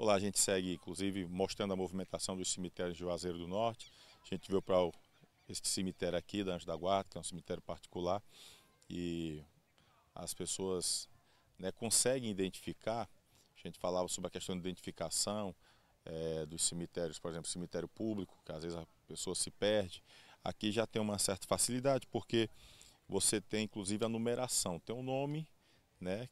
Por lá a gente segue, inclusive, mostrando a movimentação dos cemitérios de Juazeiro do Norte. A gente veio para este cemitério aqui, da Anjo da Guarda, que é um cemitério particular, e as pessoas né, conseguem identificar. A gente falava sobre a questão de identificação é, dos cemitérios, por exemplo, cemitério público, que às vezes a pessoa se perde. Aqui já tem uma certa facilidade, porque você tem inclusive a numeração, tem o um nome, né?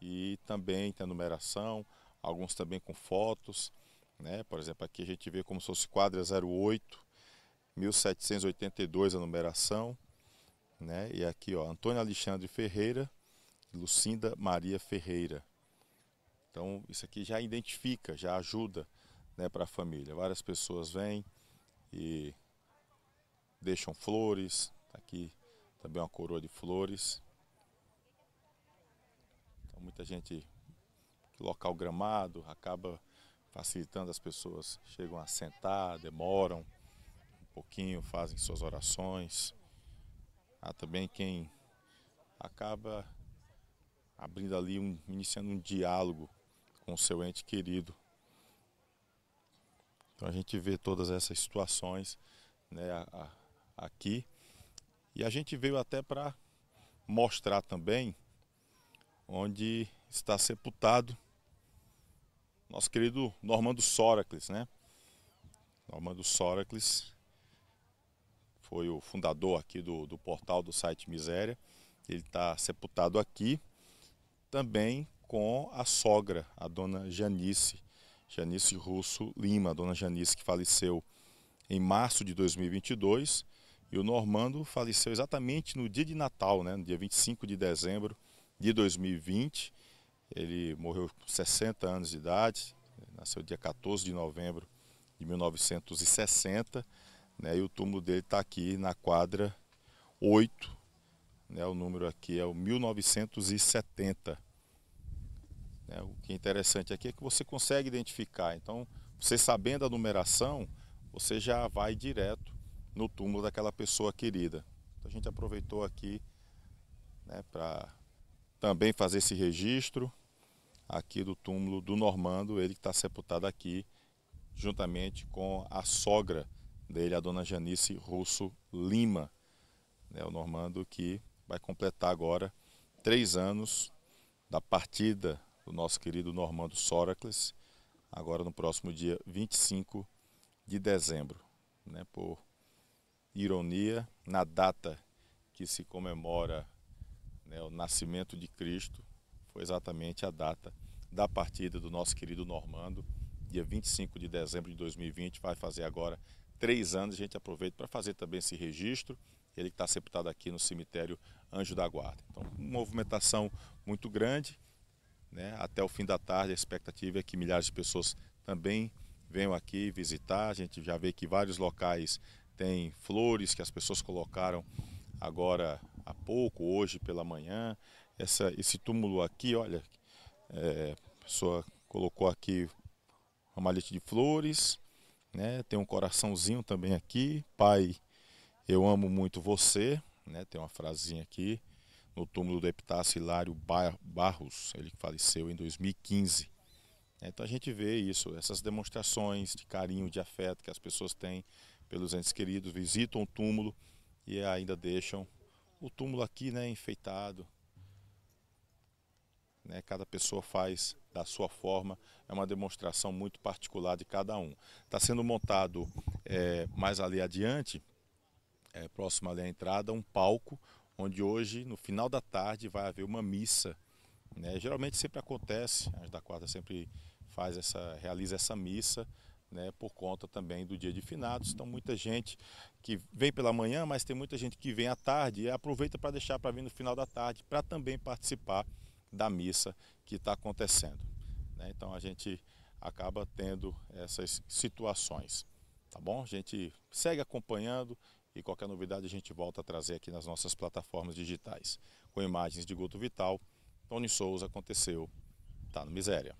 E também tem a numeração, alguns também com fotos. Né? Por exemplo, aqui a gente vê como se fosse quadra 08, 1782 a numeração. Né? E aqui, ó, Antônio Alexandre Ferreira, Lucinda Maria Ferreira. Então, isso aqui já identifica, já ajuda né, para a família. Várias pessoas vêm e deixam flores. Tá aqui também uma coroa de flores. Então, muita gente local gramado, acaba facilitando as pessoas chegam a sentar, demoram um pouquinho, fazem suas orações. Há também quem acaba abrindo ali um, iniciando um diálogo com o seu ente querido. Então a gente vê todas essas situações né, a, a, aqui e a gente veio até para mostrar também onde está sepultado nosso querido Normando Soracles, né? Normando Soracles foi o fundador aqui do, do portal do site Miséria. Ele está sepultado aqui, também com a sogra, a dona Janice, Janice Russo Lima, a dona Janice que faleceu em março de 2022. E o Normando faleceu exatamente no dia de Natal, né, no dia 25 de dezembro de 2020. Ele morreu com 60 anos de idade, nasceu dia 14 de novembro de 1960, né, e o túmulo dele está aqui na quadra 8, né, o número aqui é o 1970. Né, o que é interessante aqui é que você consegue identificar, então você sabendo a numeração, você já vai direto no túmulo daquela pessoa querida. Então, a gente aproveitou aqui né, para também fazer esse registro aqui do túmulo do Normando, ele que está sepultado aqui, juntamente com a sogra dele, a dona Janice Russo Lima. É o Normando que vai completar agora três anos da partida do nosso querido Normando Soracles, agora no próximo dia 25 de dezembro. Né, por ironia, na data que se comemora né, o nascimento de Cristo, foi exatamente a data da partida do nosso querido Normando, dia 25 de dezembro de 2020, vai fazer agora três anos. A gente aproveita para fazer também esse registro. Ele está sepultado aqui no cemitério Anjo da Guarda. Então, uma movimentação muito grande. Né? Até o fim da tarde, a expectativa é que milhares de pessoas também venham aqui visitar. A gente já vê que vários locais têm flores que as pessoas colocaram agora há pouco, hoje pela manhã. Essa, esse túmulo aqui, olha, é, a pessoa colocou aqui ramalhete de flores, né? Tem um coraçãozinho também aqui. Pai, eu amo muito você, né? Tem uma frasinha aqui no túmulo do Epitácio Hilário Barros, ele faleceu em 2015. É, então a gente vê isso, essas demonstrações de carinho, de afeto que as pessoas têm pelos entes queridos, visitam o túmulo e ainda deixam o túmulo aqui, né, enfeitado, né? cada pessoa faz da sua forma, é uma demonstração muito particular de cada um. Está sendo montado é, mais ali adiante, é, próximo ali à entrada, um palco onde hoje, no final da tarde, vai haver uma missa. Né? Geralmente sempre acontece, a da quarta sempre faz essa, realiza essa missa, né, por conta também do dia de finados. Então, muita gente que vem pela manhã, mas tem muita gente que vem à tarde e aproveita para deixar para vir no final da tarde, para também participar da missa que está acontecendo. Né? Então a gente acaba tendo essas situações, tá bom? A gente segue acompanhando e qualquer novidade a gente volta a trazer aqui nas nossas plataformas digitais. Com imagens de Guto Vital, Tony Souza aconteceu, tá no Miséria.